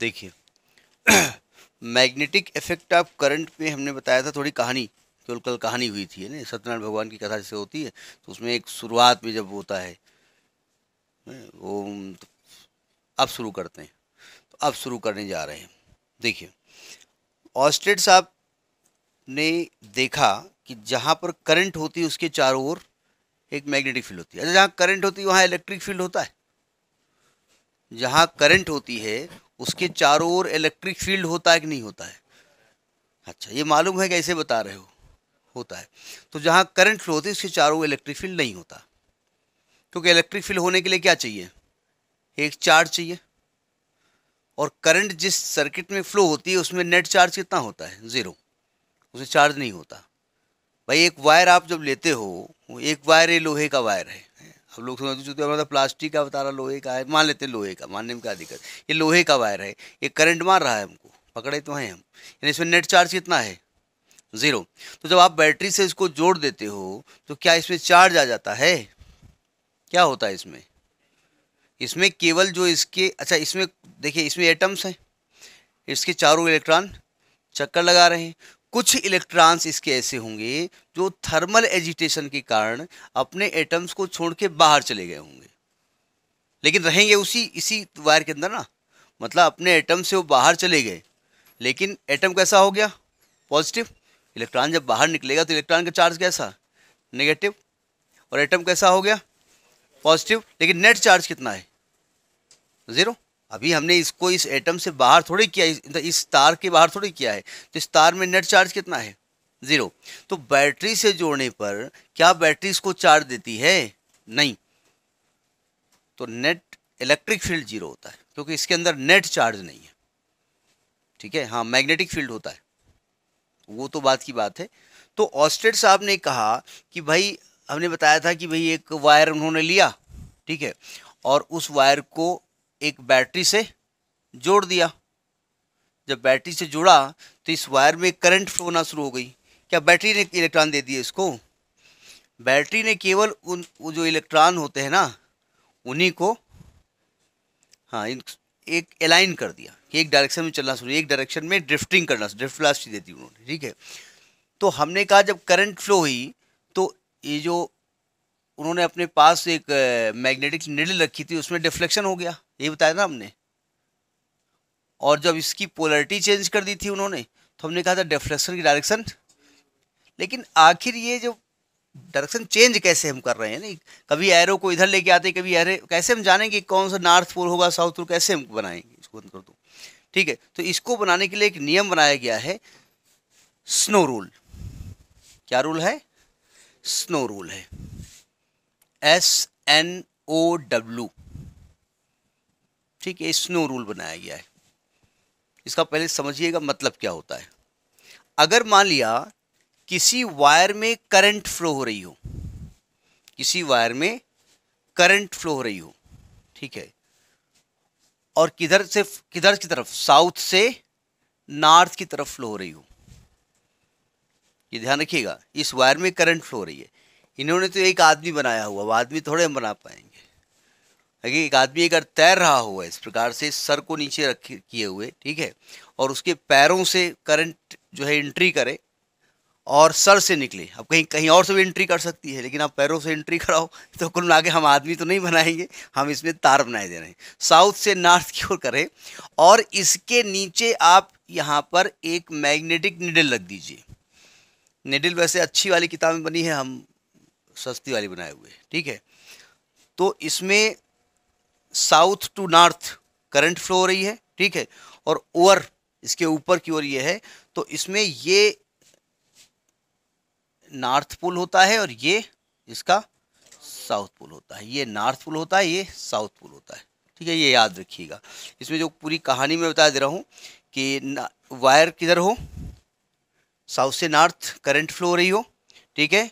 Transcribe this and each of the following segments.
देखिए magnetic effect of current पे हमने बताया था थोड़ी कहानी कल कल कहानी हुई थी ना सत्यनारायण भगवान की कथा जैसे होती है तो उसमें एक शुरुआत में जब होता है वो तो अब शुरू करते हैं तो अब शुरू करने जा रहे हैं देखिए ऑस्टेड साहब ने देखा कि जहाँ पर करंट होती है उसके चारों ओर एक मैग्नेटिक फील्ड होती है अच्छा जहाँ करंट होती है वहाँ इलेक्ट्रिक फील्ड होता है जहाँ करंट होती है उसके चारों ओर इलेक्ट्रिक फील्ड होता है कि नहीं होता है अच्छा ये मालूम है कैसे बता रहे हो होता है तो जहाँ करंट फ्लो होती है उसके चारों ओर इलेक्ट्रिक फील्ड नहीं होता क्योंकि इलेक्ट्रिक फील्ड होने के लिए क्या चाहिए एक चार्ज चाहिए और करंट जिस सर्किट में फ्लो होती है उसमें नेट चार्ज कितना होता है ज़ीरो उसे चार्ज नहीं होता भाई एक वायर आप जब लेते हो एक वायर ये लोहे का वायर है तो लोग समझ चुके हैं मतलब प्लास्टिक का बता रहा लोहे का है मान लेते हैं लोहे का मानने में क्या दिक्कत ये लोहे का वायर है ये करंट मार रहा है हमको पकड़े तो हैं हम यानी इसमें नेट चार्ज कितना है ज़ीरो तो जब आप बैटरी से इसको जोड़ देते हो तो क्या इसमें चार्ज आ जाता है क्या होता है इसमें इसमें केवल जो इसके अच्छा इसमें देखिए इसमें एटम्स हैं इसके चारों इलेक्ट्रॉन चक्कर लगा रहे हैं कुछ इलेक्ट्रॉन्स इसके ऐसे होंगे जो थर्मल एजिटेशन के कारण अपने एटम्स को छोड़ के बाहर चले गए होंगे लेकिन रहेंगे उसी इसी वायर के अंदर ना मतलब अपने एटम से वो बाहर चले गए लेकिन एटम कैसा हो गया पॉजिटिव इलेक्ट्रॉन जब बाहर निकलेगा तो इलेक्ट्रॉन का चार्ज कैसा नेगेटिव और एटम कैसा हो गया पॉजिटिव लेकिन नेट चार्ज कितना है ज़ीरो अभी हमने इसको इस एटम से बाहर थोड़ी किया इस, इस तार के बाहर थोड़ी किया है तो इस तार में नेट चार्ज कितना है ज़ीरो तो बैटरी से जोड़ने पर क्या बैटरी इसको चार्ज देती है नहीं तो नेट इलेक्ट्रिक फील्ड जीरो होता है क्योंकि इसके अंदर नेट चार्ज नहीं है ठीक है हाँ मैग्नेटिक फील्ड होता है वो तो बात की बात है तो ऑस्टेड साहब ने कहा कि भाई हमने बताया था कि भाई एक वायर उन्होंने लिया ठीक है और उस वायर को एक बैटरी से जोड़ दिया जब बैटरी से जुड़ा तो इस वायर में करंट फ्लो होना शुरू हो गई क्या बैटरी ने इलेक्ट्रॉन दे दिए इसको बैटरी ने केवल उन वो जो इलेक्ट्रॉन होते हैं ना उन्हीं को हाँ इन एक अलाइन कर दिया एक डायरेक्शन में चलना शुरू एक डायरेक्शन में ड्रिफ्टिंग करना ड्रिफ्ट दे दी उन्होंने ठीक है तो हमने कहा जब करंट फ्लो हुई तो ये जो उन्होंने अपने पास एक मैग्नेटिक निडल रखी थी उसमें डिफ्लेक्शन हो गया ये बताया ना हमने और जब इसकी पोलरिटी चेंज कर दी थी उन्होंने तो हमने कहा था डिफ्लेक्शन की डायरेक्शन लेकिन आखिर ये जो डायरेक्शन चेंज कैसे हम कर रहे हैं नहीं कभी एरो को इधर लेके आते कभी एरे कैसे हम जानेंगे कौन सा नॉर्थ पोल होगा साउथ पोल कैसे हम बनाएंगे इसको बंद कर दो ठीक है तो इसको बनाने के लिए एक नियम बनाया गया है स्नो रूल क्या रूल है स्नो रूल है एस एन ओ डब्ल्यू ठीक है स्नो रूल बनाया गया है इसका पहले समझिएगा मतलब क्या होता है अगर मान लिया किसी वायर में करंट फ्लो हो रही हो किसी वायर में करंट फ्लो हो रही हो ठीक है और किधर से किधर की तरफ साउथ से नॉर्थ की तरफ फ्लो हो रही हो ये ध्यान रखिएगा इस वायर में करंट फ्लो हो रही है इन्होंने तो एक आदमी बनाया हुआ वो आदमी थोड़े हम बना पाएंगे अगर एक आदमी अगर तैर रहा हुआ इस प्रकार से सर को नीचे रखे किए हुए ठीक है और उसके पैरों से करंट जो है एंट्री करे और सर से निकले अब कहीं कहीं और से भी एंट्री कर सकती है लेकिन आप पैरों से एंट्री कराओ तो कुल मिला हम आदमी तो नहीं बनाएंगे हम इसमें तार बनाए दे रहे हैं साउथ से नॉर्थ की ओर करें और इसके नीचे आप यहाँ पर एक मैग्नेटिक निडल रख दीजिए निडल वैसे अच्छी वाली किताब में बनी है हम सस्ती वाली बनाए हुए ठीक है तो इसमें south to north current flow हो रही है ठीक है और ओवर इसके ऊपर की ओर ये है तो इसमें ये नॉर्थ पुल होता है और ये इसका साउथ पुल होता है ये नॉर्थ पुल होता है ये साउथ पुल होता है ठीक है ये याद रखिएगा इसमें जो पूरी कहानी मैं बता दे रहा हूँ कि वायर किधर हो साउथ से नॉर्थ करंट फ्लो हो रही हो ठीक है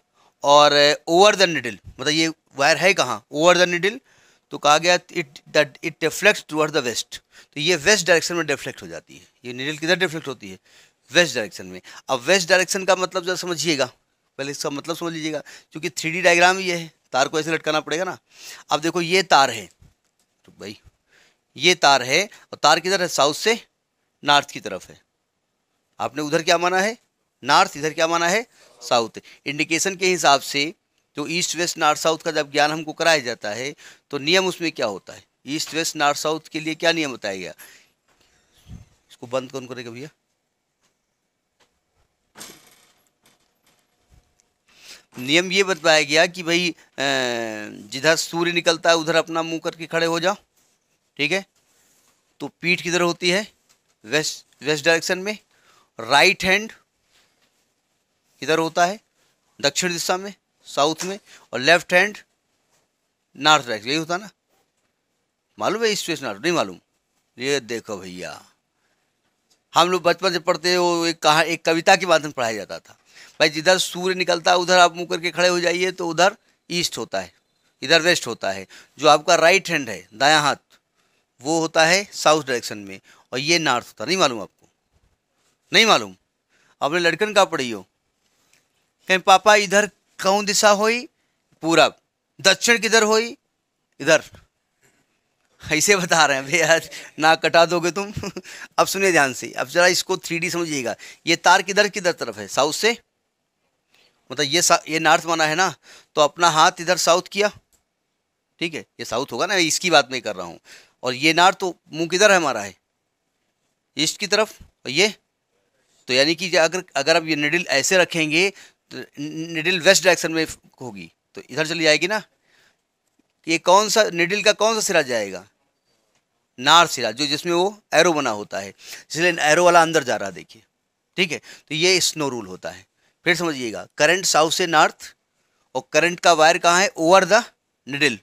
और ओवर द निडिल मतलब ये वायर है कहाँ ओवर द निडिल तो कहा गया it it deflect toward the west तो ये वेस्ट डायरेक्शन में डिफ्लेक्ट हो जाती है ये निडिल किधर डिफ्लेक्ट होती है वेस्ट डायरेक्शन में अब वेस्ट डायरेक्शन का मतलब जरा समझिएगा पहले इसका मतलब समझ लीजिएगा क्योंकि थ्री डायग्राम ये है तार को ऐसे लटकाना पड़ेगा ना अब देखो ये तार है तो भाई ये तार है और तार किधर है साउथ से नॉर्थ की तरफ है आपने उधर क्या माना है नॉर्थ इधर क्या माना है साउथ इंडिकेशन के हिसाब से जो ईस्ट वेस्ट नॉर्थ साउथ का जब ज्ञान हमको कराया जाता है तो नियम उसमें क्या होता है ईस्ट वेस्ट नॉर्थ साउथ के लिए क्या नियम बताया गया इसको बंद कौन करेगा भैया नियम ये बताया गया कि भाई जिधर सूर्य निकलता है उधर अपना मुंह करके खड़े हो जाओ ठीक है तो पीठ किधर होती है वेस्ट वेस्ट डायरेक्शन में राइट हैंड इधर होता है दक्षिण दिशा में साउथ में और लेफ्ट हैंड नॉर्थ डायरेक्शन यही होता ना मालूम है वेस्ट नॉर्थ नहीं मालूम ये देखो भैया हम लोग बचपन से पढ़ते वो एक कहा एक कविता के माध्यम पढ़ाया जाता था भाई जिधर सूर्य निकलता है उधर आप मुँह करके खड़े हो जाइए तो उधर ईस्ट होता है इधर वेस्ट होता है जो आपका राइट हैंड है दाया हाथ वो होता है साउथ डायरेक्शन में और ये नॉर्थ होता नहीं मालूम आपको नहीं मालूम आपने लड़कन का पढ़ी हो कहीं पापा इधर कौन दिशा हो पूरब दक्षिण किधर हुई इधर ऐसे बता रहे हैं भैया ना कटा दोगे तुम अब सुनिए ध्यान से अब जरा इसको थ्री समझिएगा ये तार किधर किधर तरफ है साउथ से मतलब ये ये नॉर्थ माना है ना तो अपना हाथ इधर साउथ किया ठीक है ये साउथ होगा ना इसकी बात मैं कर रहा हूँ और ये नॉर्थ तो मुँह किधर है हमारा है ईस्ट की तरफ और ये तो यानी कि अगर अगर आप ये निडिल ऐसे रखेंगे तो निडिल वेस्ट डायरेक्शन में होगी तो इधर चली जाएगी ना ये कौन सा निडिल का कौन सा सिरा जाएगा नार सिरा जो जिसमें वो एरो बना होता है इसलिए एरो वाला अंदर जा रहा है देखिए ठीक है तो ये स्नो रूल होता है फिर समझिएगा करंट साउथ से नॉर्थ और करंट का वायर कहाँ है over the needle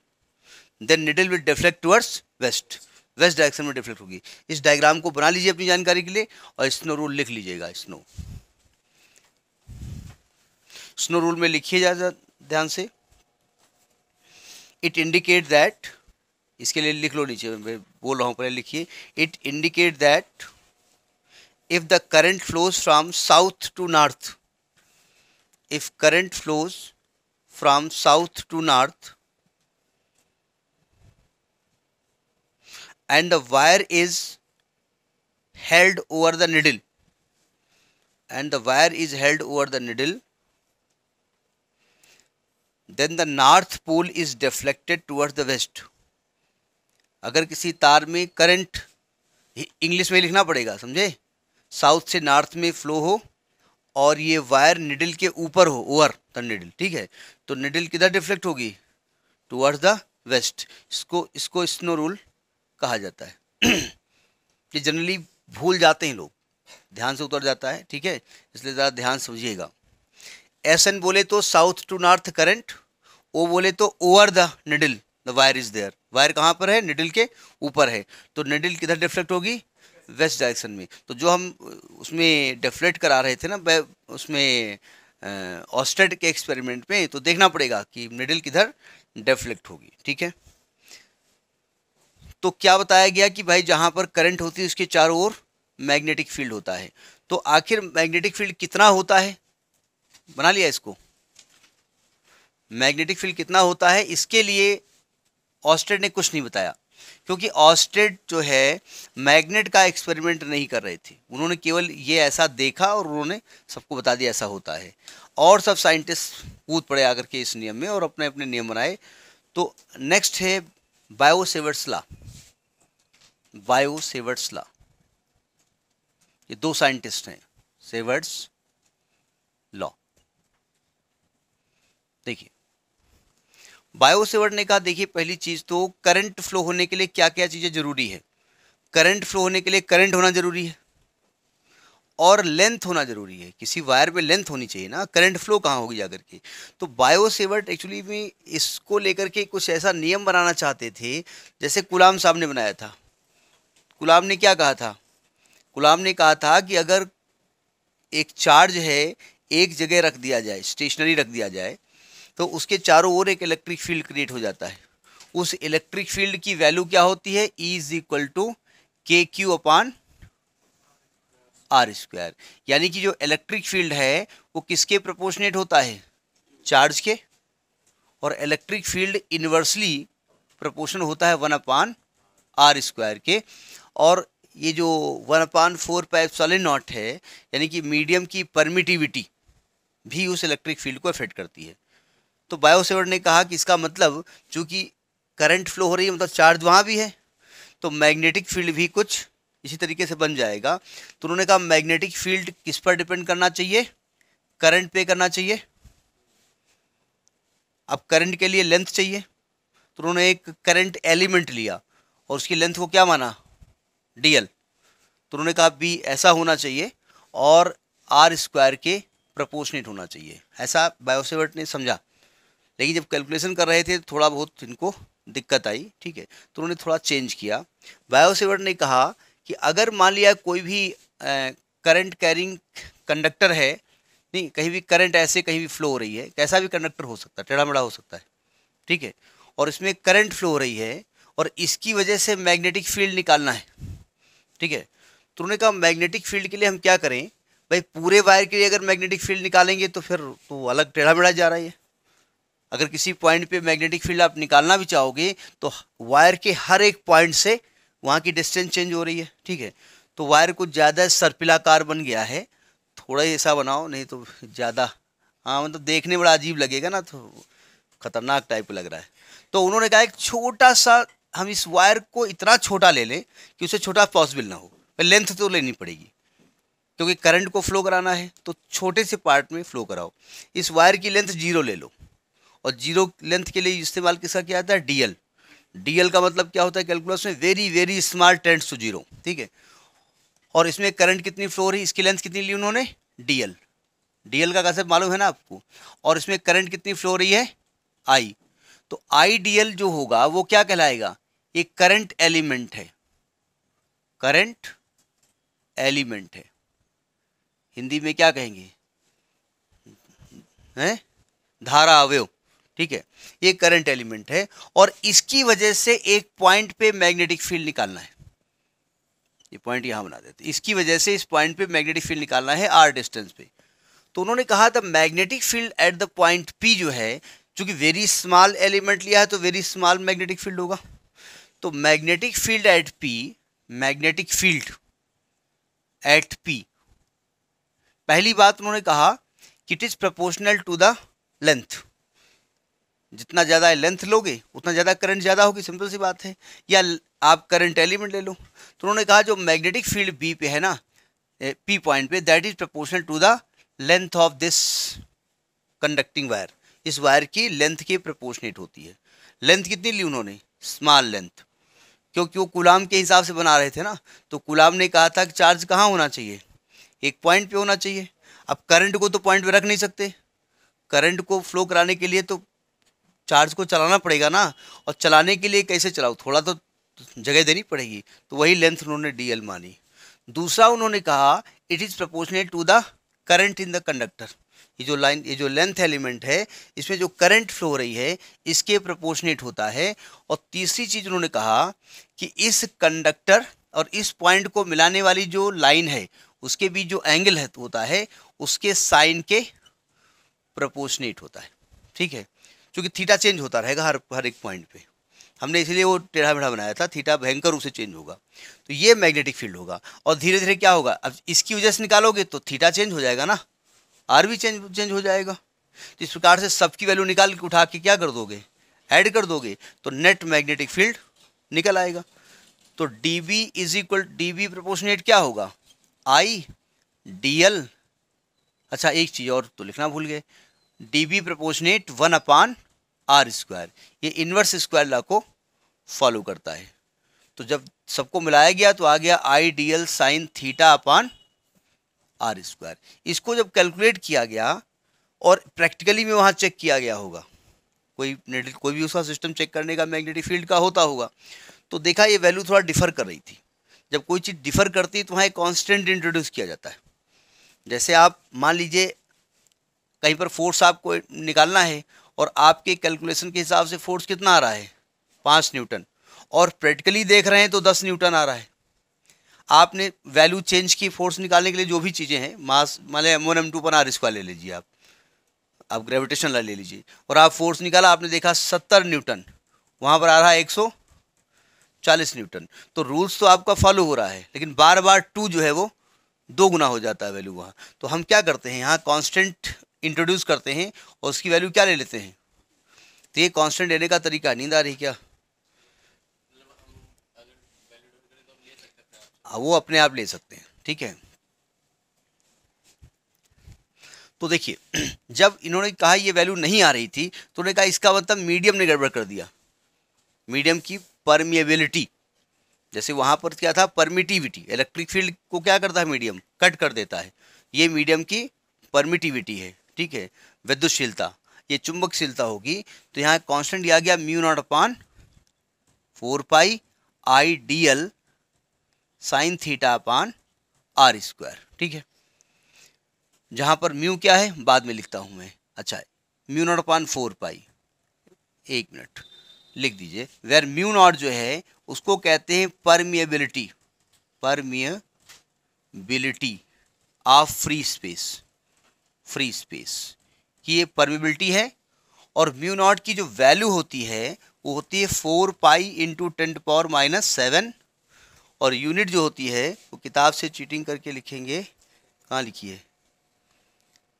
then needle will deflect towards west west direction में डिफ्लेक्ट होगी इस डायग्राम को बना लीजिए अपनी जानकारी के लिए और स्नो रूल लिख लीजिएगा स्नो स्नो रूल में लिखिए ज़्यादा ध्यान से इट इंडिकेट दैट इसके लिए लिख लो नीचे मैं बोल रहा हूँ पहले लिखिए it indicate that if the current flows from south to north if current flows from south to north and the wire is held over the needle and the wire is held over the needle then the north pole is deflected towards the west अगर किसी तार में current English में लिखना पड़ेगा समझे south से north में फ्लो हो और ये वायर निडल के ऊपर हो ओवर द निडल ठीक है तो निडिल किधर डिफ्लेक्ट होगी टूवर्ड्स द वेस्ट इसको इसको स्नो रूल कहा जाता है कि जनरली भूल जाते हैं लोग ध्यान से उतर जाता है ठीक है इसलिए ज़रा ध्यान समझिएगा एस एन बोले तो south to north current O बोले तो over the needle the wire is there wire कहाँ पर है निडल के ऊपर है तो निडल किधर डिफ्लेक्ट होगी वेस्ट डायरेक्शन में तो जो हम उसमें डिफ्लेक्ट करा रहे थे ना उसमें ऑस्टेड के एक्सपेरिमेंट में तो देखना पड़ेगा कि निडल किधर डिफ्लेक्ट होगी ठीक है तो क्या बताया गया कि भाई जहाँ पर करंट होती है उसके चारों ओर मैग्नेटिक फील्ड होता है तो आखिर मैग्नेटिक फील्ड कितना होता है बना लिया इसको मैग्नेटिक फील्ड कितना होता है इसके लिए ऑस्टेड ने कुछ नहीं बताया क्योंकि ऑस्टेड जो है मैग्नेट का एक्सपेरिमेंट नहीं कर रहे थे उन्होंने केवल ये ऐसा देखा और उन्होंने सबको बता दिया ऐसा होता है और सब साइंटिस्ट कूद पड़े आकर के इस नियम में और अपने अपने नियम बनाए तो नेक्स्ट है बायोसेवर्ट्स ला बायोसेवर्ट्स ला ये दो साइंटिस्ट हैं सेवर्ट्स लॉ देखिए बायोसेवर्ट ने कहा देखिए पहली चीज़ तो करंट फ्लो होने के लिए क्या क्या चीज़ें ज़रूरी है करंट फ्लो होने के लिए करंट होना ज़रूरी है और लेंथ होना ज़रूरी है किसी वायर पे लेंथ होनी चाहिए ना करंट फ्लो कहाँ होगी जाकर के तो बायोसेवर्ट एक्चुअली में इसको लेकर के कुछ ऐसा नियम बनाना चाहते थे जैसे गुलाम साहब ने बनाया था गुलाम ने क्या कहा था गुलाम ने कहा था कि अगर एक चार्ज है एक जगह रख दिया जाए स्टेशनरी रख दिया जाए तो उसके चारों ओर एक इलेक्ट्रिक फील्ड क्रिएट हो जाता है उस इलेक्ट्रिक फील्ड की वैल्यू क्या होती है E is equal to K Q upon R square यानी कि जो इलेक्ट्रिक फील्ड है वो किसके प्रोपोर्शनेट होता है चार्ज के और इलेक्ट्रिक फील्ड इन्वर्सली प्रोपोर्शन होता है वन अपान आर स्क्वायर के और ये जो वन अपान फोर पाइप वाले नॉट है यानी कि मीडियम की परमिटिविटी भी उस इलेक्ट्रिक फील्ड को अफेक्ट करती है तो बायोसेवर ने कहा कि इसका मतलब चूंकि करंट फ्लो हो रही है मतलब चार्ज वहाँ भी है तो मैग्नेटिक फील्ड भी कुछ इसी तरीके से बन जाएगा तो उन्होंने कहा मैग्नेटिक फील्ड किस पर डिपेंड करना चाहिए करंट पे करना चाहिए अब करंट के लिए लेंथ चाहिए तो उन्होंने एक करंट एलिमेंट लिया और उसकी लेंथ को क्या माना डीएल तो उन्होंने कहा बी ऐसा होना चाहिए और आर स्क्वायर के प्रपोर्शनेट होना चाहिए ऐसा बायोसेवर्ट ने समझा लेकिन जब कैलकुलेशन कर रहे थे थोड़ा बहुत इनको दिक्कत आई ठीक है तो उन्होंने थोड़ा चेंज किया बायोसेवर ने कहा कि अगर मान लिया कोई भी करंट कैरिंग कंडक्टर है नहीं कहीं भी करंट ऐसे कहीं भी फ्लो हो रही है कैसा भी कंडक्टर हो सकता है टेढ़ा मेढ़ा हो सकता है ठीक है और इसमें करंट फ्लो हो रही है और इसकी वजह से मैग्नेटिक फील्ड निकालना है ठीक है तो उन्होंने कहा मैग्नेटिक फील्ड के लिए हम क्या करें भाई पूरे वायर के लिए अगर मैग्नेटिक फील्ड निकालेंगे तो फिर तो अलग टेढ़ा मेढ़ा जा रहा है अगर किसी पॉइंट पे मैग्नेटिक फील्ड आप निकालना भी चाहोगे तो वायर के हर एक पॉइंट से वहाँ की डिस्टेंस चेंज हो रही है ठीक है तो वायर कुछ ज़्यादा सर्पिलाकार बन गया है थोड़ा ही ऐसा बनाओ नहीं तो ज़्यादा हाँ मतलब तो देखने बड़ा अजीब लगेगा ना तो खतरनाक टाइप लग रहा है तो उन्होंने कहा एक छोटा सा हम इस वायर को इतना छोटा ले लें कि उसे छोटा पॉसिबल ना हो लेंथ तो लेनी पड़ेगी क्योंकि करंट को फ्लो कराना है तो छोटे से पार्ट में फ्लो कराओ इस वायर की लेंथ जीरो ले लो और जीरो लेंथ के लिए इस्तेमाल किसका किया जाता है डीएल डीएल का मतलब क्या होता है कैलकुलस में very very small tends to zero ठीक है और इसमें करंट कितनी फ्लो रही इसकी लेंथ कितनी ली उन्होंने डीएल डीएल का कैसे मालूम है ना आपको और इसमें करंट कितनी फ्लो रही है आई तो आई एल जो होगा वो क्या कहलाएगा ये करंट एलिमेंट है करंट एलिमेंट है हिंदी में क्या कहेंगे हैं धारा अवयव ठीक है ये करंट एलिमेंट है और इसकी वजह से एक पॉइंट पे मैग्नेटिक फील्ड निकालना है ये पॉइंट यहां बना देते इसकी वजह से इस पॉइंट पे मैग्नेटिक फील्ड निकालना है आर डिस्टेंस पे तो उन्होंने कहा था magnetic field at the point P जो है चूंकि वेरी स्मॉल एलिमेंट लिया है तो वेरी स्मॉल मैग्नेटिक फील्ड होगा तो magnetic field at P magnetic field at P पहली बात उन्होंने कहा कि it is proportional to the length जितना ज़्यादा लेंथ लोगे उतना ज़्यादा करंट ज़्यादा होगी सिंपल सी बात है या आप करंट एलिमेंट ले लो तो उन्होंने कहा जो मैग्नेटिक फील्ड बी पे है ना पी पॉइंट पे that is proportional to the length of this conducting wire इस वायर की लेंथ के प्रपोर्शनेट होती है लेंथ कितनी ली उन्होंने स्मॉल लेंथ क्योंकि वो गुलाम के हिसाब से बना रहे थे ना तो गुलाम ने कहा था कि चार्ज कहाँ होना चाहिए एक पॉइंट पे होना चाहिए अब करंट को तो पॉइंट पे रख नहीं सकते करंट को फ्लो कराने के लिए तो चार्ज को चलाना पड़ेगा ना और चलाने के लिए कैसे चलाओ थोड़ा तो जगह देनी पड़ेगी तो वही लेंथ उन्होंने डी मानी दूसरा उन्होंने कहा it is proportionate to the current in the conductor ये जो लाइन ये जो लेंथ एलिमेंट है इसमें जो करंट फ्लो हो रही है इसके प्रपोर्शनेट होता है और तीसरी चीज़ उन्होंने कहा कि इस कंडक्टर और इस पॉइंट को मिलाने वाली जो लाइन है उसके बीच जो एंगल है होता है उसके साइन के प्रपोर्शनेट होता है ठीक है क्योंकि थीटा चेंज होता रहेगा हर हर एक पॉइंट पे हमने इसलिए वो टेढ़ा मेढ़ा बनाया था थीटा भयंकर उसे चेंज होगा तो ये मैग्नेटिक फील्ड होगा और धीरे धीरे क्या होगा अब इसकी वजह से निकालोगे तो थीटा चेंज हो जाएगा ना आर भी चेंज चेंज हो जाएगा तो इस प्रकार से सबकी वैल्यू निकाल के उठा के क्या कर दोगे ऐड कर दोगे तो नेट मैग्नेटिक फील्ड निकल आएगा तो D B is equal D B proportionate क्या होगा आई डी एल अच्छा एक चीज़ और तो लिखना भूल गए D B proportionate one upon R square ये इन्वर्स स्क्वायर लॉ को फॉलो करता है तो जब सबको मिलाया गया तो आ गया I D L sine theta upon R square इसको जब कैलकुलेट किया गया और प्रैक्टिकली में वहाँ चेक किया गया होगा कोई कोई भी उसका सिस्टम चेक करने का मैग्नेटिक फील्ड का होता होगा तो देखा ये वैल्यू थोड़ा डिफर कर रही थी जब कोई चीज़ डिफर करती है तो वहाँ एक कॉन्स्टेंट इंट्रोड्यूस किया जाता है जैसे आप मान लीजिए कहीं पर फोर्स आपको निकालना है और आपके कैलकुलेशन के हिसाब से फोर्स कितना आ रहा है पाँच न्यूटन और प्रैक्टिकली देख रहे हैं तो दस न्यूटन आ रहा है आपने वैल्यू चेंज की फोर्स निकालने के लिए जो भी चीज़ें हैं मास मान लें एम वन एम टू पर आर स्क्वायर ले लीजिए आप आप ग्रेविटेशन ला ले लीजिए और आप फोर्स निकाला आपने देखा सत्तर न्यूटन वहाँ पर आ रहा है एक सौ चालीस न्यूटन तो रूल्स तो आपका फॉलो हो रहा है लेकिन बार बार टू जो है वो दो गुना हो जाता है वैल्यू वहाँ तो हम क्या करते हैं यहाँ कांस्टेंट इंट्रोड्यूस करते हैं और उसकी वैल्यू क्या ले लेते हैं तो ये कांस्टेंट लेने का तरीका नींद आ रही क्या हाँ, वो अपने आप ले सकते हैं ठीक है तो देखिए जब इन्होंने कहा ये वैल्यू नहीं आ रही थी तो उन्होंने कहा इसका मतलब मीडियम ने गड़बड़ कर दिया मीडियम की परमिएबिलिटी जैसे वहां पर क्या था परमिटिविटी इलेक्ट्रिक फील्ड को क्या करता है मीडियम कट कर देता है ये मीडियम की परमिटिविटी है ठीक है विद्युतशीलता ये चुंबकशीलता होगी तो यहाँ कांस्टेंट आ गया mu naught upon four pi I D L sine theta upon R square ठीक है जहाँ पर म्यू क्या है बाद में लिखता हूँ मैं अच्छा mu naught upon four pi एक मिनट लिख दीजिए वेर म्यू नॉट जो है उसको कहते हैं permeability permeability of free space free space की ये परमिबिलिटी है और म्यू नॉट की जो वैल्यू होती है वो होती है four pi into ten power minus seven और यूनिट जो होती है वो किताब से चीटिंग करके लिखेंगे कहाँ लिखी है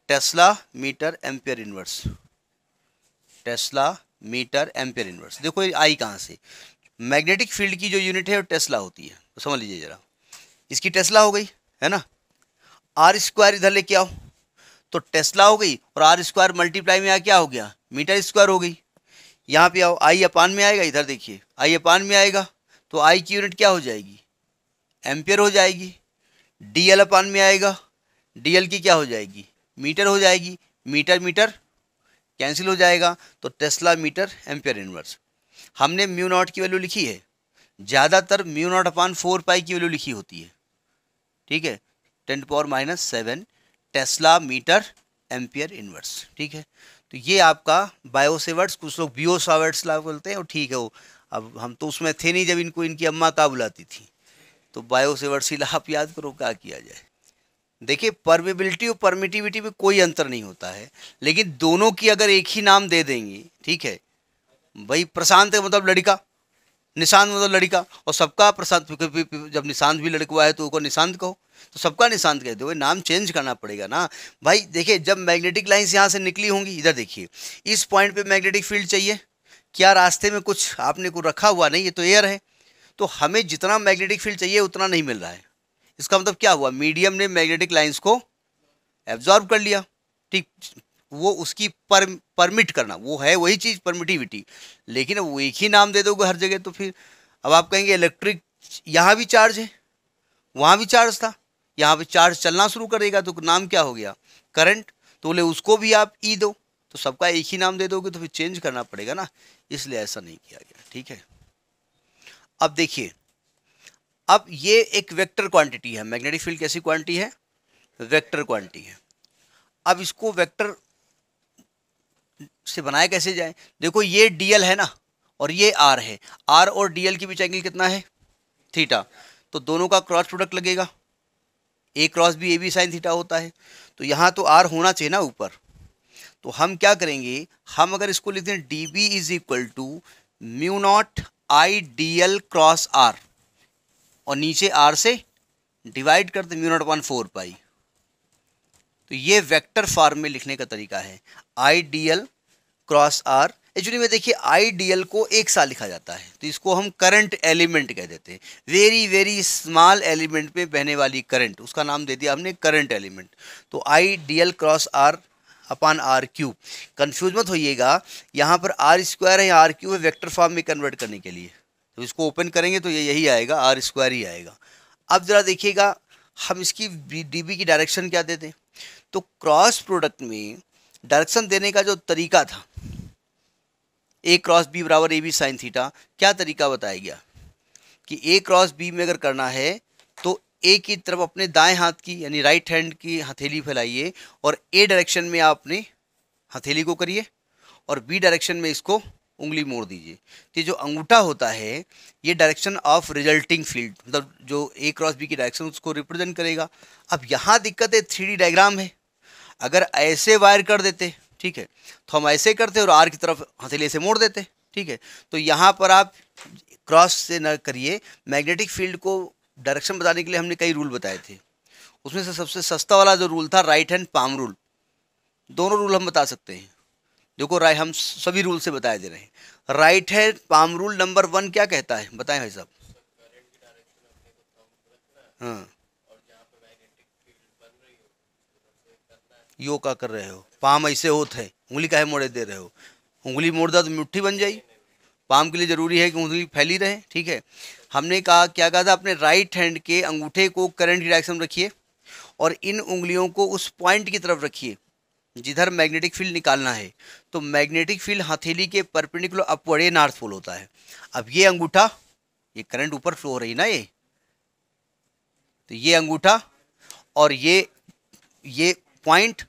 tesla metre ampere inverse tesla metre ampere inverse देखो आई कहाँ से मैग्नेटिक फील्ड की जो यूनिट है वो टेस्ला होती है तो समझ लीजिए ज़रा इसकी टेस्ला हो गई है ना आर स्क्वायर इधर लेके आओ तो टेस्ला हो गई और आर स्क्वायर मल्टीप्लाई में यहाँ क्या हो गया मीटर स्क्वायर हो गई यहाँ पे आओ आई अपान में आएगा इधर देखिए आई अपान में आएगा तो आई की यूनिट क्या हो जाएगी एम्पियर हो जाएगी डी एल अपान में आएगा डी एल की क्या हो जाएगी मीटर हो जाएगी मीटर मीटर कैंसिल हो जाएगा तो टेस्ला मीटर एम्पियर इनवर्स हमने म्यू नॉट की वैल्यू लिखी है ज़्यादातर mu naught upon four pi की वैल्यू लिखी होती है ठीक है ten power minus seven tesla metre ampere inverse ठीक है तो ये आपका बायोसेवर्ट्स कुछ लोग बियोसावर्ट्स ला बोलते हैं और ठीक है वो अब हम तो उसमें थे नहीं जब इनको इनकी अम्मा का बुलाती थी तो बायोसेवर्ट्स ही लाभ आप याद करो क्या किया जाए देखिए परमेबिलिटी और परमिटिविटी में कोई अंतर नहीं होता है लेकिन दोनों की अगर एक ही नाम दे देंगे ठीक है भाई प्रशांत मतलब लड़का निशान मतलब लड़का और सबका प्रशांत जब निशांत भी हुआ है तो उसको निशांत कहो तो सबका निशांत कहते दो नाम चेंज करना पड़ेगा ना भाई देखिए जब मैग्नेटिक लाइंस यहाँ से निकली होंगी इधर देखिए इस पॉइंट पे मैग्नेटिक फील्ड चाहिए क्या रास्ते में कुछ आपने को रखा हुआ नहीं ये तो एयर है तो हमें जितना मैग्नेटिक फील्ड चाहिए उतना नहीं मिल रहा है इसका मतलब क्या हुआ मीडियम ने मैग्नेटिक लाइन्स को एब्जॉर्ब कर लिया ठीक वो उसकी पर परमिट करना वो है वही चीज़ परमिटिविटी लेकिन अब एक ही नाम दे दोगे हर जगह तो फिर अब आप कहेंगे इलेक्ट्रिक यहाँ भी चार्ज है वहाँ भी चार्ज था यहाँ पे चार्ज चलना शुरू करेगा तो नाम क्या हो गया करंट तो बोले उसको भी आप ई e दो तो सबका एक ही नाम दे दोगे तो फिर चेंज करना पड़ेगा ना इसलिए ऐसा नहीं किया गया ठीक है अब देखिए अब ये एक वेक्टर क्वांटिटी है मैग्नेटिक फील्ड कैसी क्वांटिटी है वेक्टर क्वांटिटी है अब इसको वेक्टर से बनाया कैसे जाए देखो ये डीएल है ना और ये आर है आर और डीएल के बीच एंगल कितना है थीटा तो दोनों का क्रॉस प्रोडक्ट लगेगा ए क्रॉस भी ए बी साइन थीटा होता है तो यहाँ तो आर होना चाहिए ना ऊपर तो हम क्या करेंगे हम अगर इसको लिखते हैं D B is equal to mu naught I D L cross R और नीचे आर से डिवाइड करते mu naught one four pi तो ये वेक्टर फॉर्म में लिखने का तरीका है I D L cross R actually में देखिए आई डी एल को एक साथ लिखा जाता है तो इसको हम करंट एलिमेंट कह देते हैं वेरी वेरी स्मॉल एलिमेंट में बहने वाली करंट उसका नाम दे दिया हमने करंट एलिमेंट तो I D L cross R upon R cube confuse मत होइएगा यहाँ पर आर स्क्वायर है आर क्यूब है वैक्टर फॉर्म में कन्वर्ट करने के लिए तो इसको ओपन करेंगे तो ये यही आएगा आर स्क्वायर ही आएगा अब ज़रा देखिएगा हम इसकी डी की डायरेक्शन क्या देते हैं तो क्रॉस प्रोडक्ट में डायरेक्शन देने का जो तरीका था ए क्रॉस बी बराबर ए बी साइन थीटा क्या तरीका बताया गया कि ए क्रॉस बी में अगर करना है तो ए की तरफ अपने दाएं हाथ की यानी राइट हैंड की हथेली फैलाइए और ए डायरेक्शन में आप अपने हथेली को करिए और बी डायरेक्शन में इसको उंगली मोड़ दीजिए तो जो अंगूठा होता है ये डायरेक्शन ऑफ रिजल्टिंग फील्ड मतलब जो ए क्रॉस बी की डायरेक्शन उसको रिप्रेजेंट करेगा अब यहाँ दिक्कत है थ्री डायग्राम है अगर ऐसे वायर कर देते ठीक है तो हम ऐसे करते और आर की तरफ हथेली से मोड़ देते ठीक है तो यहाँ पर आप क्रॉस से न करिए मैग्नेटिक फील्ड को डायरेक्शन बताने के लिए हमने कई रूल बताए थे उसमें से सबसे सस्ता वाला जो रूल था राइट हैंड पाम रूल दोनों रूल हम बता सकते हैं देखो राय हम सभी रूल से बताए दे रहे हैं right hand palm rule number one क्या कहता है बताएं भाई साहब हाँ योगा कर रहे हो पाम ऐसे होते हैं उंगली काहे मोड़े दे रहे हो उंगली मोड़ दा तो मुट्ठी बन जाए पाम के लिए ज़रूरी है कि उंगली फैली रहे ठीक है हमने कहा क्या कहा था अपने राइट हैंड के अंगूठे को करंट डायरेक्शन रखिए और इन उंगलियों को उस पॉइंट की तरफ रखिए जिधर मैग्नेटिक फील्ड निकालना है तो मैग्नेटिक फील्ड हथेली के परपेंडिकुलर अपवर्ड ये नॉर्थ पोल होता है अब ये अंगूठा ये करंट ऊपर फ्लो हो रही ना ये तो ये अंगूठा और ये ये पॉइंट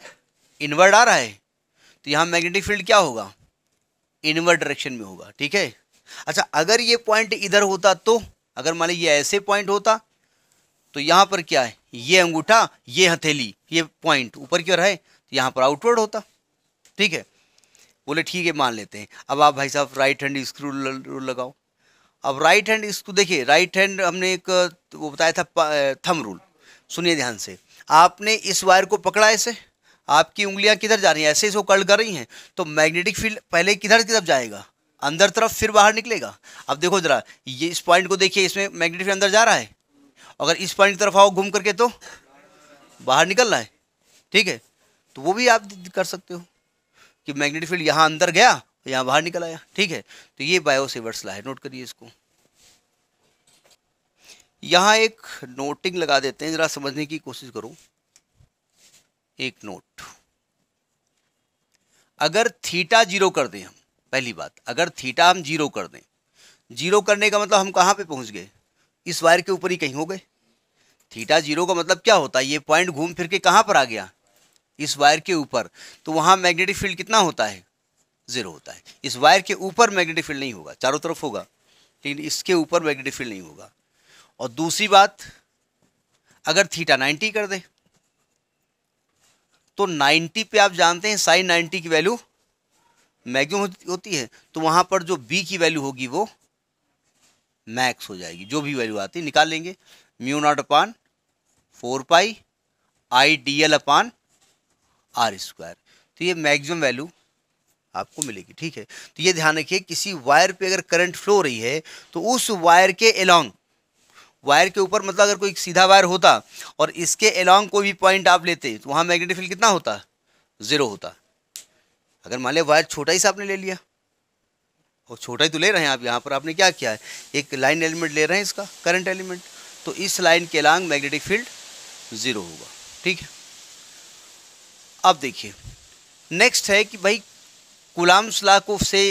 इनवर्ड आ रहा है तो यहाँ मैग्नेटिक फील्ड क्या होगा इनवर्ड डायरेक्शन में होगा ठीक है अच्छा अगर ये पॉइंट इधर होता तो अगर मान लीजिए ऐसे पॉइंट होता तो यहाँ पर क्या है ये अंगूठा ये हथेली ये पॉइंट ऊपर क्यों रहे है तो यहाँ पर आउटवर्ड होता ठीक है बोले ठीक है मान लेते हैं अब आप भाई साहब राइट हैंड स्क्रू लगाओ अब राइट हैंड इसको देखिए राइट हैंड हमने एक वो बताया था थम रूल सुनिए ध्यान से आपने इस वायर को पकड़ा ऐसे आपकी उंगलियां किधर जा रही हैं ऐसे इसको कर्ल कर रही हैं तो मैग्नेटिक फील्ड पहले किधर की तरफ जाएगा अंदर तरफ फिर बाहर निकलेगा अब देखो जरा ये इस पॉइंट को देखिए इसमें मैग्नेटिक फील्ड अंदर जा रहा है अगर इस पॉइंट की तरफ आओ घूम करके तो बाहर निकल रहा है ठीक है तो वो भी आप कर सकते हो कि मैग्नेटिक फील्ड यहाँ अंदर गया यहाँ बाहर निकल आया ठीक है तो ये बायोसेवर्स ला है नोट करिए इसको यहाँ एक नोटिंग लगा देते हैं ज़रा समझने की कोशिश करो एक नोट अगर थीटा जीरो कर दें हम पहली बात अगर थीटा हम जीरो कर दें जीरो करने का मतलब हम कहाँ पे पहुँच गए इस वायर के ऊपर ही कहीं हो गए थीटा जीरो का मतलब क्या होता है ये पॉइंट घूम फिर के कहाँ पर आ गया इस वायर के ऊपर तो वहाँ मैग्नेटिक फील्ड कितना होता है ज़ीरो होता है इस वायर के ऊपर मैग्नेटिक फील्ड नहीं होगा चारों तरफ होगा लेकिन इसके ऊपर मैग्नेटिक फील्ड नहीं होगा और दूसरी बात अगर थीटा 90 कर दे तो 90 पे आप जानते हैं साइन 90 की वैल्यू मैक्सिमम होती है तो वहां पर जो बी की वैल्यू होगी वो मैक्स हो जाएगी जो भी वैल्यू आती है निकाल लेंगे mu naught upon four pi I D L upon R square तो ये मैक्सिमम वैल्यू आपको मिलेगी ठीक है तो ये ध्यान रखिए किसी वायर पे अगर करंट फ्लो रही है तो उस वायर के अलॉन्ग वायर के ऊपर मतलब अगर कोई सीधा वायर होता और इसके अलॉन्ग कोई भी पॉइंट आप लेते तो वहाँ मैग्नेटिक फील्ड कितना होता ज़ीरो होता अगर मान लिया वायर छोटा ही से आपने ले लिया और छोटा ही तो ले रहे हैं आप यहाँ पर आपने क्या किया है एक लाइन एलिमेंट ले रहे हैं इसका करंट एलिमेंट तो इस लाइन के अलॉन्ग मैग्नेटिक फील्ड ज़ीरो होगा ठीक है अब देखिए नेक्स्ट है कि भाई गुलाम ला को से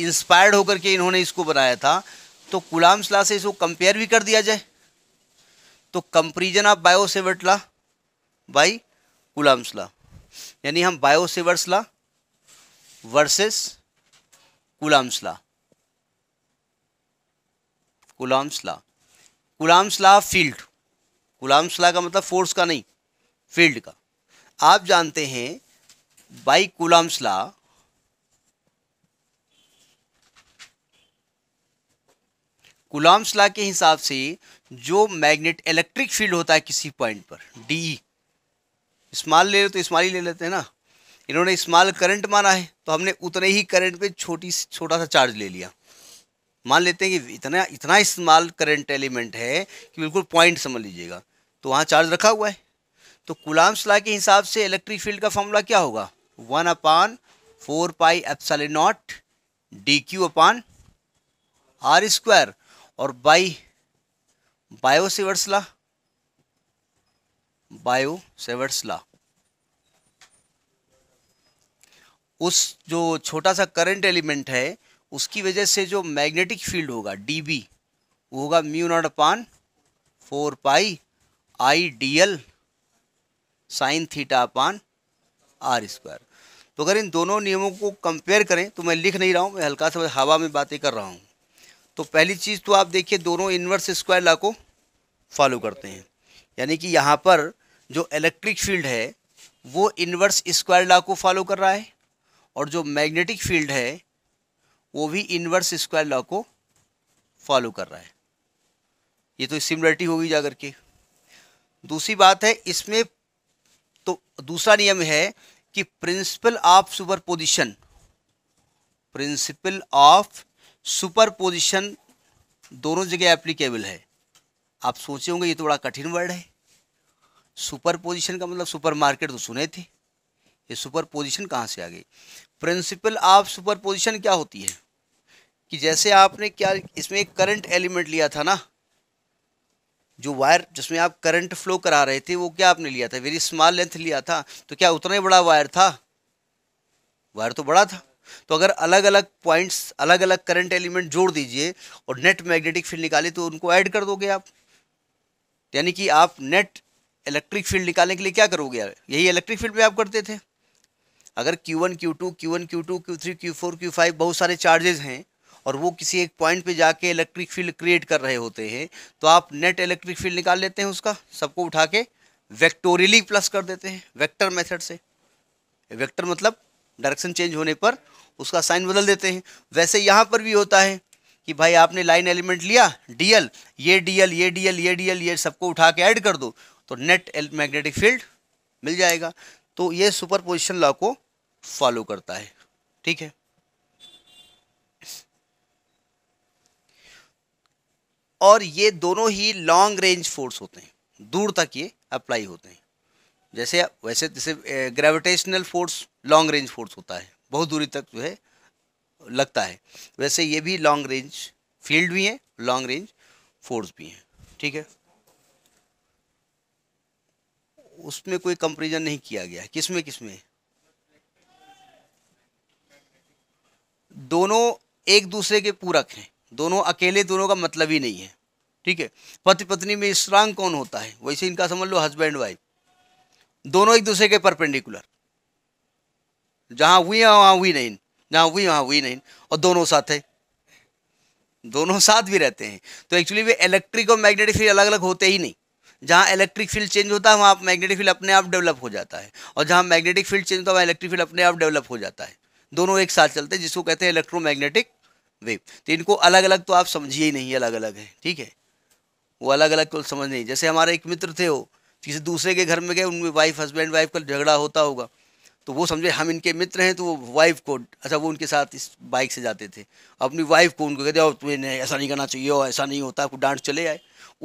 इंस्पायर्ड होकर के इन्होंने इसको बनाया था तो गुलाम सलाह से इसको कंपेयर भी कर दिया जाए तो comparison of Biot Savart law by Coulomb's law यानी हम Biot Savart law versus Coulomb's law Coulomb's law law field Coulomb's law का मतलब फोर्स का नहीं फील्ड का आप जानते हैं by Coulomb's law Coulomb's law के हिसाब से जो मैग्नेट इलेक्ट्रिक फील्ड होता है किसी पॉइंट पर डी e। स्मॉल ले लो तो स्मॉल ही ले लेते हैं ना इन्होंने स्मॉल करंट माना है तो हमने उतने ही करंट पे छोटी छोटा सा चार्ज ले लिया मान लेते हैं कि इतना इतना स्मॉल करंट एलिमेंट है कि बिल्कुल पॉइंट समझ लीजिएगा तो वहाँ चार्ज रखा हुआ है तो कुलाम्स ला के हिसाब से इलेक्ट्रिक फील्ड का फॉर्मूला क्या होगा one upon four pi epsilon naught D Q upon R square और by Biot Savart Biot Savart उस जो छोटा सा करंट एलिमेंट है उसकी वजह से जो मैग्नेटिक फील्ड होगा डीबी वो होगा mu naught upon four pi I D L sine theta upon R square तो अगर इन दोनों नियमों को कंपेयर करें तो मैं लिख नहीं रहा हूँ मैं हल्का सा हवा में बातें कर रहा हूँ तो पहली चीज़ तो आप देखिए दोनों इन्वर्स स्क्वायर ला को फॉलो करते हैं यानी कि यहाँ पर जो इलेक्ट्रिक फील्ड है वो इन्वर्स स्क्वायर ला को फॉलो कर रहा है और जो मैग्नेटिक फील्ड है वो भी इन्वर्स स्क्वायर लॉ को फॉलो कर रहा है ये तो सिमिलरिटी होगी जा करके दूसरी बात है इसमें तो दूसरा नियम है कि principle of superposition principle of superposition दोनों जगह एप्लीकेबल है आप सोचे होंगे ये तो बड़ा कठिन वर्ड है सुपर पोजिशन का मतलब सुपर मार्केट तो सुने थे ये सुपर पोजिशन कहाँ से आ गई प्रिंसिपल ऑफ सुपर पोजिशन क्या होती है कि जैसे आपने क्या इसमें एक करंट एलिमेंट लिया था ना जो वायर जिसमें आप करंट फ्लो करा रहे थे वो क्या आपने लिया था वेरी स्मॉल लेंथ लिया था तो क्या उतना ही बड़ा वायर था वायर तो बड़ा था तो अगर अलग अलग पॉइंट्स अलग अलग करंट एलिमेंट जोड़ दीजिए और नेट मैग्नेटिक फील्ड निकाली तो उनको ऐड कर दोगे आप यानी कि आप नेट इलेक्ट्रिक फील्ड निकालने के लिए क्या करोगे यही इलेक्ट्रिक फील्ड में आप करते थे अगर Q1, Q2, Q1, Q2, Q3, Q4, Q5 बहुत सारे चार्जेस हैं और वो किसी एक पॉइंट पे जाके इलेक्ट्रिक फील्ड क्रिएट कर रहे होते हैं तो आप नेट इलेक्ट्रिक फील्ड निकाल लेते हैं उसका सबको उठा के वैक्टोरियली प्लस कर देते हैं वेक्टर मेथड से वेक्टर मतलब डायरेक्शन चेंज होने पर उसका साइन बदल देते हैं वैसे यहाँ पर भी होता है कि भाई आपने लाइन एलिमेंट लिया डीएल ये डीएल ये डीएल ये डीएल ये सबको उठा के ऐड कर दो तो नेट मैग्नेटिक फील्ड मिल जाएगा तो ये सुपर पोजिशन लॉ को फॉलो करता है ठीक है और ये दोनों ही लॉन्ग रेंज फोर्स होते हैं दूर तक ये अप्लाई होते हैं जैसे वैसे जैसे gravitational force long range force होता है बहुत दूरी तक जो है लगता है वैसे ये भी लॉन्ग रेंज फील्ड भी है लॉन्ग रेंज फोर्स भी है ठीक है उसमें कोई कंपेरिजन नहीं किया गया किस में किस में दोनों एक दूसरे के पूरक हैं दोनों अकेले दोनों का मतलब ही नहीं है ठीक है पति पत्नी में स्ट्रांग कौन होता है वैसे इनका समझ लो हस्बैंड वाइफ दोनों एक दूसरे के परपेंडिकुलर जहाँ हुई है वहाँ हुई नहीं जहाँ हुई वहाँ हुई नहीं और दोनों साथ है दोनों साथ भी रहते हैं तो एक्चुअली वे इलेक्ट्रिक और मैग्नेटिक फील्ड अलग अलग होते ही नहीं जहाँ इलेक्ट्रिक फील्ड चेंज होता है वहाँ मैग्नेटिक फील्ड अपने आप डेवलप हो जाता है और जहाँ मैग्नेटिक फील्ड चेंज होता है वहाँ इलेक्ट्रिक फील्ड अपने आप डेवलप हो जाता है दोनों एक साथ चलते हैं जिसको कहते हैं इलेक्ट्रोमैग्नेटिक वेव तो इनको अलग अलग तो आप समझिए ही नहीं अलग अलग है ठीक है वो अलग अलग को समझ नहीं जैसे हमारे एक मित्र थे वो किसी दूसरे के घर में गए उनमें वाइफ हस्बैंड वाइफ का झगड़ा होता होगा तो वो समझे हम इनके मित्र हैं तो वो वाइफ को अच्छा वो उनके साथ इस बाइक से जाते थे अपनी वाइफ को उनको कहते और तुम्हें ऐसा नहीं करना चाहिए और ऐसा नहीं होता कुछ डांट चले आए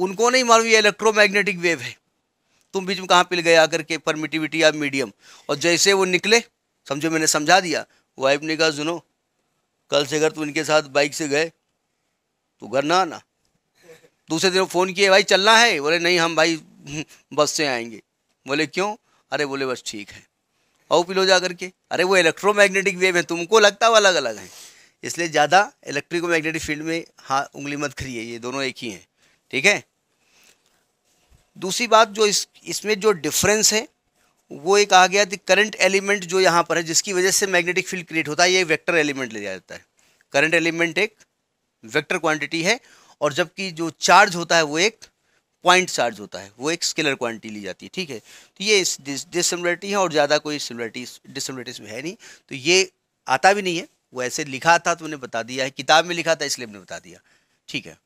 उनको नहीं मालूम ये इलेक्ट्रोमैग्नेटिक वेव है तुम बीच में कहाँ पिल गए आकर के परमिटिविटी या मीडियम और जैसे वो निकले समझो मैंने समझा दिया वाइफ ने कहा सुनो कल से अगर तुम इनके साथ बाइक से गए तो घर ना आना दूसरे दिन फ़ोन किए भाई चलना है बोले नहीं हम भाई बस से आएंगे बोले क्यों अरे बोले बस ठीक है आओ पिलो जा करके अरे वो इलेक्ट्रोमैग्नेटिक वेव है तुमको लगता है अलग अलग है इसलिए ज़्यादा मैग्नेटिक फील्ड में हाँ उंगली मत है ये दोनों एक ही हैं ठीक है दूसरी बात जो इस इसमें जो डिफरेंस है वो एक आ गया कि करंट एलिमेंट जो यहाँ पर है जिसकी वजह से मैग्नेटिक फील्ड क्रिएट होता है ये वेक्टर एलिमेंट ले जाता है करंट एलिमेंट एक वेक्टर क्वांटिटी है और जबकि जो चार्ज होता है वो एक पॉइंट चार्ज होता है वो एक स्केलर क्वांटिटी ली जाती है ठीक है तो ये डिसमिलरिटी है और ज़्यादा कोई सिमिलरिटी डिसिमिलरिटीज इसमें है नहीं तो ये आता भी नहीं है वो ऐसे लिखा था तो उन्हें बता दिया है किताब में लिखा था इसलिए मैंने बता दिया ठीक है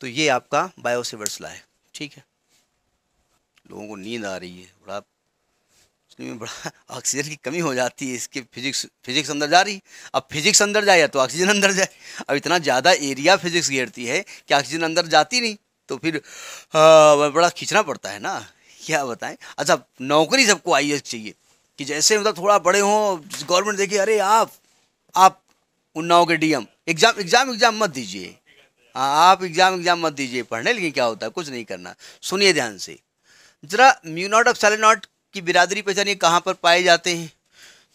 तो ये आपका बायोसिवर्स लॉ है ठीक है लोगों को नींद आ रही है बड़ा में बड़ा ऑक्सीजन की कमी हो जाती है इसके फिजिक्स फिजिक्स अंदर जा रही अब फिजिक्स अंदर जाए तो ऑक्सीजन अंदर जाए अब इतना ज़्यादा एरिया फिजिक्स घेरती है कि ऑक्सीजन अंदर जाती नहीं तो फिर आ, हाँ, बड़ा खींचना पड़ता है ना क्या बताएं अच्छा नौकरी सबको आई चाहिए कि जैसे मतलब थोड़ा बड़े हों गवर्नमेंट देखिए अरे आप आप उन्नाव के डीएम एग्ज़ाम एग्ज़ाम एग्ज़ाम मत दीजिए हाँ आप एग्ज़ाम एग्ज़ाम मत दीजिए पढ़ने लेकिन क्या होता है कुछ नहीं करना सुनिए ध्यान से ज़रा म्यूनॉट ऑफ सेलेनॉट की बिरादरी पहचानिए कहाँ पर पाए जाते हैं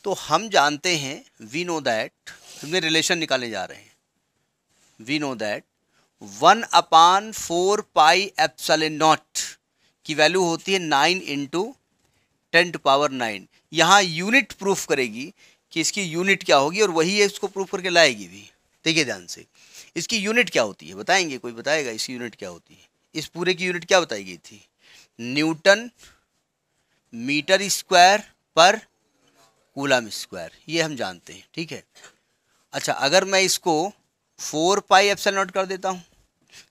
तो हम जानते हैं वी नो दैट हमने रिलेशन निकालने जा रहे हैं we know that one upon four pi epsilon naught की वैल्यू होती है nine into ten to power nine यहाँ यूनिट प्रूफ करेगी कि इसकी यूनिट क्या होगी और वही इसको प्रूफ करके लाएगी भी देखिए ध्यान से इसकी यूनिट क्या होती है बताएंगे कोई बताएगा इसकी यूनिट क्या होती है इस पूरे की यूनिट क्या बताई गई थी न्यूटन मीटर स्क्वायर पर कूलम स्क्वायर ये हम जानते हैं ठीक है अच्छा अगर मैं इसको फोर पाई एप्सल नॉट कर देता हूँ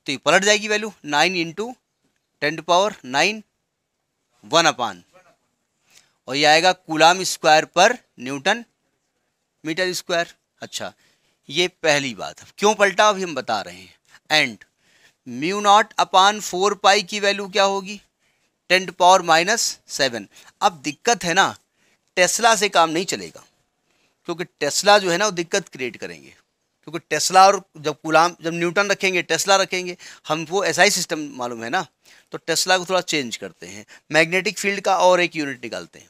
तो ये पलट जाएगी value nine into ten to power nine one upon और ये आएगा कुलाम स्क्वायर पर न्यूटन मीटर स्क्वायर अच्छा ये पहली बात क्यों पलटा अभी हम बता रहे हैं and mu naught upon four pi की वैल्यू क्या होगी ten to power minus seven अब दिक्कत है ना टेस्ला से काम नहीं चलेगा क्योंकि टेस्ला जो है ना वो दिक्कत क्रिएट करेंगे क्योंकि टेस्ला और जब गुलाम जब न्यूटन रखेंगे टेस्ला रखेंगे हमको ऐसा ही सिस्टम मालूम है ना तो टेस्ला को थोड़ा चेंज करते हैं मैग्नेटिक फील्ड का और एक यूनिट निकालते हैं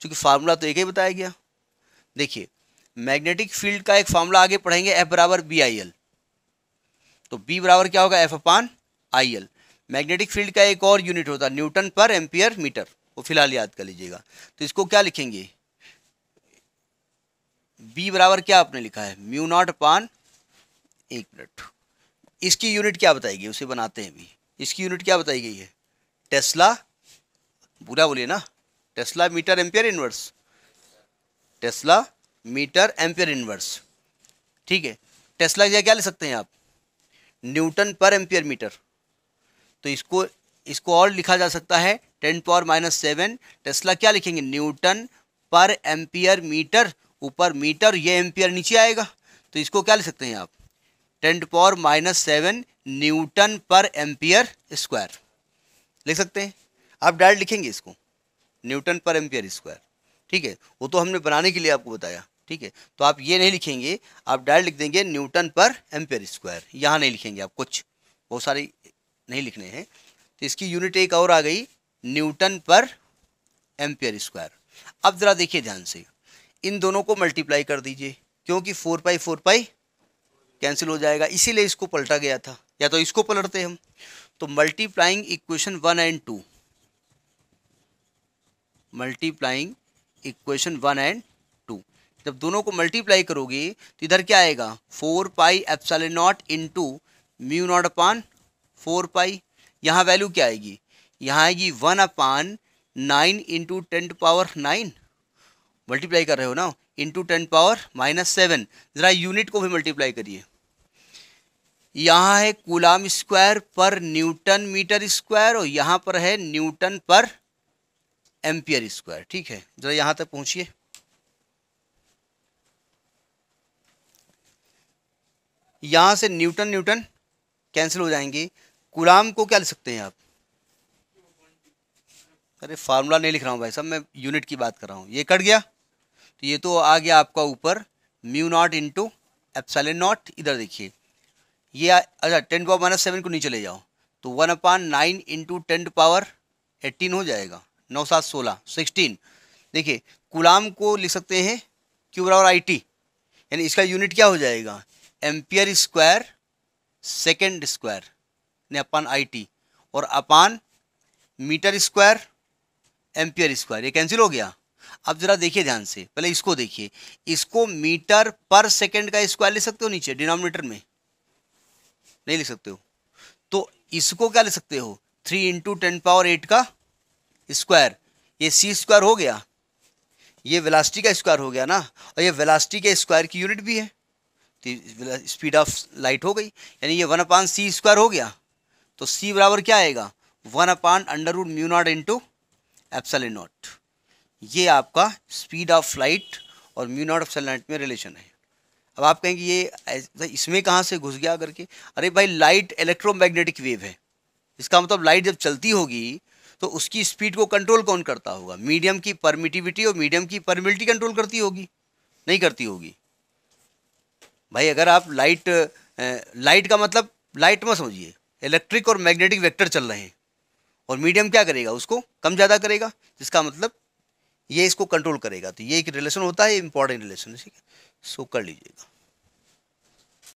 क्योंकि फार्मूला तो एक ही बताया गया देखिए मैग्नेटिक फील्ड का एक फार्मूला आगे पढ़ेंगे एफ बराबर बी आई एल तो बी बराबर क्या होगा F upon I L magnetic field का एक और यूनिट होता है न्यूटन पर एम्पियर मीटर वो फिलहाल याद कर लीजिएगा तो इसको क्या लिखेंगे बी बराबर क्या आपने लिखा है म्यू नॉट पान एक मिनट इसकी यूनिट क्या बताई गई उसे बनाते हैं भी इसकी यूनिट क्या बताई गई है टेस्ला बुरा बोलिए ना tesla metre ampere inverse tesla metre ampere inverse ठीक है टेस्ला की जगह क्या ले सकते हैं आप न्यूटन पर एम्पियर मीटर तो इसको इसको और लिखा जा सकता है ten power minus seven tesla क्या लिखेंगे न्यूटन पर एम्पियर मीटर ऊपर मीटर ये एम्पियर नीचे आएगा तो इसको क्या लिख सकते हैं आप ten to power minus seven newton पर एम्पियर स्क्वायर लिख सकते हैं आप डायरेक्ट लिखेंगे इसको न्यूटन पर एम्पियर स्क्वायर ठीक है वो तो हमने बनाने के लिए आपको बताया ठीक है तो आप ये नहीं लिखेंगे आप डायरेक्ट लिख देंगे न्यूटन पर एम्पियर स्क्वायर यहाँ नहीं लिखेंगे आप कुछ बहुत सारे नहीं लिखने हैं तो इसकी यूनिट एक और आ गई न्यूटन पर एम्पियर स्क्वायर अब ज़रा देखिए ध्यान से इन दोनों को मल्टीप्लाई कर दीजिए क्योंकि four pi four pi cancel हो जाएगा इसीलिए इसको पलटा गया था या तो इसको पलटते हम तो multiplying equation one and two multiplying equation one and two जब दोनों को मल्टीप्लाई करोगे तो इधर क्या आएगा four pi epsilon naught into mu naught upon four pi यहाँ वैल्यू क्या आएगी यहाँ आएगी one upon nine into ten power nine multiply कर रहे हो ना into ten power minus seven ज़रा यूनिट को भी मल्टीप्लाई करिए यहाँ है कूलाम स्क्वायर पर न्यूटन मीटर स्क्वायर और यहाँ पर है न्यूटन पर एम्पियर स्क्वायर ठीक है ज़रा यहाँ तक पहुँचिए यहाँ से न्यूटन न्यूटन कैंसिल हो जाएंगे कुलाम को क्या लिख सकते हैं आप अरे फार्मूला नहीं लिख रहा हूँ भाई साहब मैं यूनिट की बात कर रहा हूँ ये कट गया तो ये तो आ गया आपका ऊपर mu naught into epsilon naught इधर देखिए ये अच्छा टेन पावर माइनस सेवन को नीचे ले जाओ तो one upon nine into ten power eighteen हो जाएगा नौ सात सोलह सिक्सटीन देखिए गुलाम को लिख सकते हैं क्यू बराबर आई टी यानी इसका यूनिट क्या हो जाएगा एम्पियर स्क्वायर सेकेंड स्क्वायर यानी अपान आई टी और upon metre square ampere square ये कैंसिल हो गया अब जरा देखिए ध्यान से पहले इसको देखिए इसको मीटर पर सेकंड का स्क्वायर लिख सकते हो नीचे डिनोमिनेटर में नहीं लिख सकते हो तो इसको क्या लिख सकते हो three into ten power eight का स्क्वायर ये सी स्क्वायर हो गया ये वेलास्टी का स्क्वायर हो गया ना और ये वेलास्टी के स्क्वायर की यूनिट भी है तो स्पीड ऑफ लाइट हो गई यानी ये वन अपान सी स्क्वायर हो गया तो सी बराबर क्या आएगा one upon under root mu naught into epsilon naught ये आपका स्पीड ऑफ लाइट और म्यू नॉट ऑफ सनलाइट में रिलेशन है अब आप कहेंगे ये तो इसमें कहाँ से घुस गया करके अरे भाई लाइट इलेक्ट्रोमैग्नेटिक वेव है इसका मतलब लाइट जब चलती होगी तो उसकी स्पीड को कंट्रोल कौन करता होगा मीडियम की परमिटिविटी और मीडियम की परमिलिटी कंट्रोल करती होगी नहीं करती होगी भाई अगर आप लाइट लाइट का मतलब लाइट मत समझिए इलेक्ट्रिक और मैग्नेटिक वेक्टर चल रहे हैं और मीडियम क्या करेगा उसको कम ज़्यादा करेगा जिसका मतलब ये इसको कंट्रोल करेगा तो ये एक रिलेशन होता है इंपॉर्टेंट रिलेशन ठीक है सो कर लीजिएगा